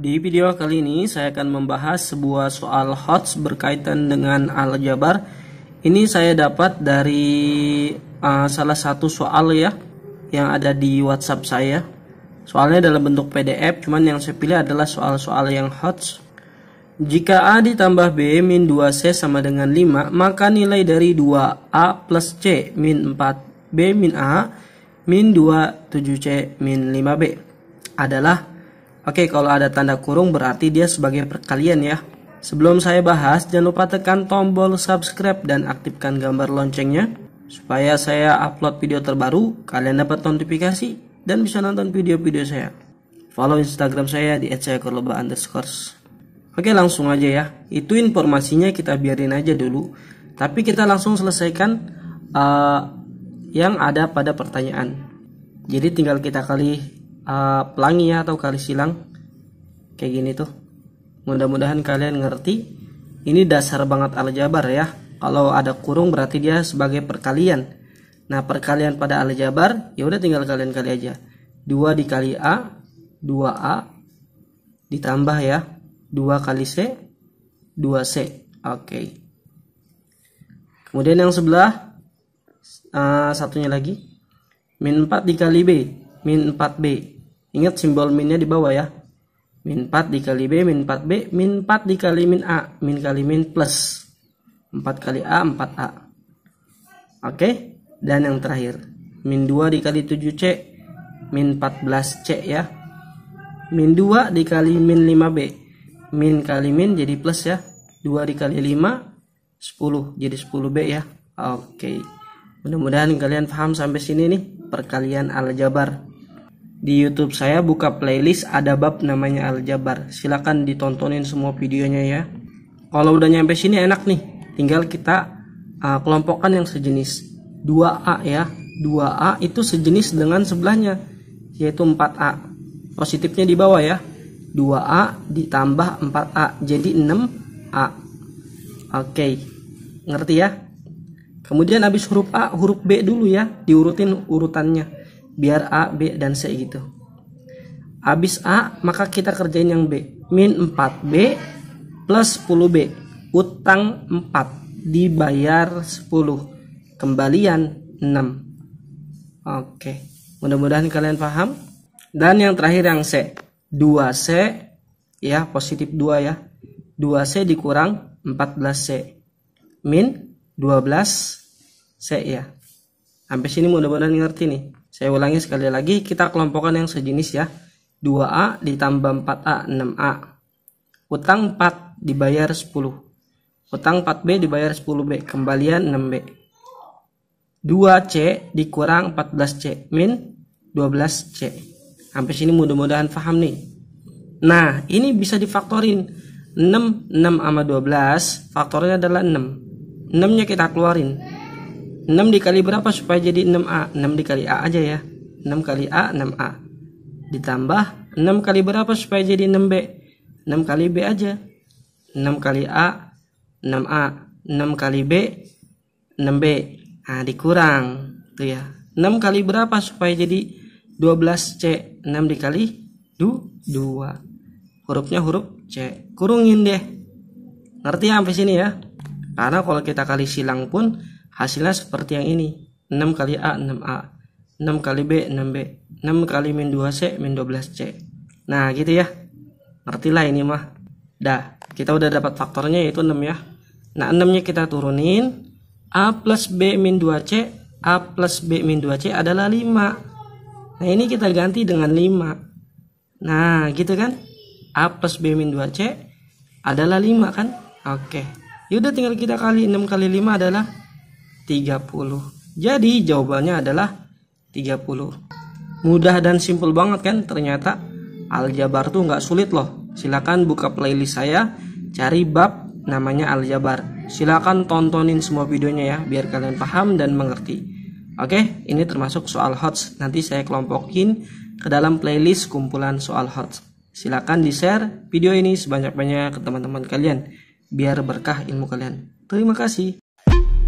Di video kali ini saya akan membahas sebuah soal HOTS berkaitan dengan aljabar. Ini saya dapat dari uh, salah satu soal ya yang ada di WhatsApp saya. Soalnya dalam bentuk PDF, cuman yang saya pilih adalah soal-soal yang HOTS. Jika A ditambah B min 2C sama dengan 5, maka nilai dari 2A plus C min 4B min A min 27 c min 5B adalah Oke, kalau ada tanda kurung berarti dia sebagai perkalian ya. Sebelum saya bahas, jangan lupa tekan tombol subscribe dan aktifkan gambar loncengnya supaya saya upload video terbaru, kalian dapat notifikasi dan bisa nonton video-video saya. Follow Instagram saya di @sayakurloba underscores. Oke langsung aja ya, itu informasinya kita biarin aja dulu. Tapi kita langsung selesaikan uh, yang ada pada pertanyaan. Jadi tinggal kita kali uh, pelangi ya atau kali silang kayak gini tuh mudah-mudahan kalian ngerti ini dasar banget aljabar ya kalau ada kurung berarti dia sebagai perkalian nah perkalian pada aljabar ya udah tinggal kalian kali aja 2 dikali A 2A ditambah ya 2 kali C 2C oke okay. kemudian yang sebelah uh, satunya lagi min 4 dikali B min 4B Ingat simbol minnya di bawah ya. Min 4 dikali B, min 4B, min 4 dikali min A, min kali min plus. 4 kali A, 4A. Oke, dan yang terakhir. Min 2 dikali 7C, min 14C ya. Min 2 dikali min 5B, min kali min jadi plus ya. 2 dikali 5, 10, jadi 10B ya. Oke, mudah-mudahan kalian paham sampai sini nih perkalian aljabar. Di YouTube saya buka playlist ada bab namanya aljabar. Silakan ditontonin semua videonya ya. Kalau udah nyampe sini enak nih. Tinggal kita uh, kelompokkan yang sejenis. 2A ya. 2A itu sejenis dengan sebelahnya yaitu 4A. Positifnya di bawah ya. 2A ditambah 4A jadi 6A. Oke. Ngerti ya? Kemudian habis huruf A, huruf B dulu ya, diurutin urutannya biar A, B, dan C gitu. Abis A, maka kita kerjain yang B. Min 4B plus 10B. Utang 4 dibayar 10. Kembalian 6. Oke, mudah-mudahan kalian paham. Dan yang terakhir yang C. 2C ya, positif 2 ya. 2C dikurang 14C. Min 12 C ya. Sampai sini mudah-mudahan ngerti nih. Saya ulangi sekali lagi, kita kelompokkan yang sejenis ya. 2A ditambah 4A, 6A. Utang 4 dibayar 10. Utang 4B dibayar 10B, kembalian 6B. 2C dikurang 14C, min 12C. Sampai sini mudah-mudahan paham nih. Nah, ini bisa difaktorin. 6, 6 sama 12, faktornya adalah 6. 6-nya kita keluarin. 6 dikali berapa supaya jadi 6A? 6 dikali A aja ya. 6 kali A, 6A. Ditambah 6 kali berapa supaya jadi 6B? 6 kali B aja. 6 kali A, 6A. 6 kali B, 6B. Nah, dikurang. Tuh ya. 6 kali berapa supaya jadi 12C? 6 dikali 2. Hurufnya huruf C. Kurungin deh. Ngerti ya sampai sini ya? Karena kalau kita kali silang pun Hasilnya seperti yang ini. 6 kali A, 6A. 6 kali B, 6B. 6 kali min 2C, min 12C. Nah, gitu ya. Ngertilah ini mah. Dah, kita udah dapat faktornya yaitu 6 ya. Nah, 6-nya kita turunin. A plus B min 2C. A plus B min 2C adalah 5. Nah, ini kita ganti dengan 5. Nah, gitu kan. A plus B min 2C adalah 5 kan? Oke. Yaudah tinggal kita kali 6 kali 5 adalah 30. Jadi jawabannya adalah 30. Mudah dan simple banget kan ternyata aljabar tuh nggak sulit loh. Silahkan buka playlist saya, cari bab namanya aljabar. Silahkan tontonin semua videonya ya biar kalian paham dan mengerti. Oke, ini termasuk soal HOTS. Nanti saya kelompokin ke dalam playlist kumpulan soal HOTS. Silahkan di-share video ini sebanyak-banyak ke teman-teman kalian biar berkah ilmu kalian. Terima kasih.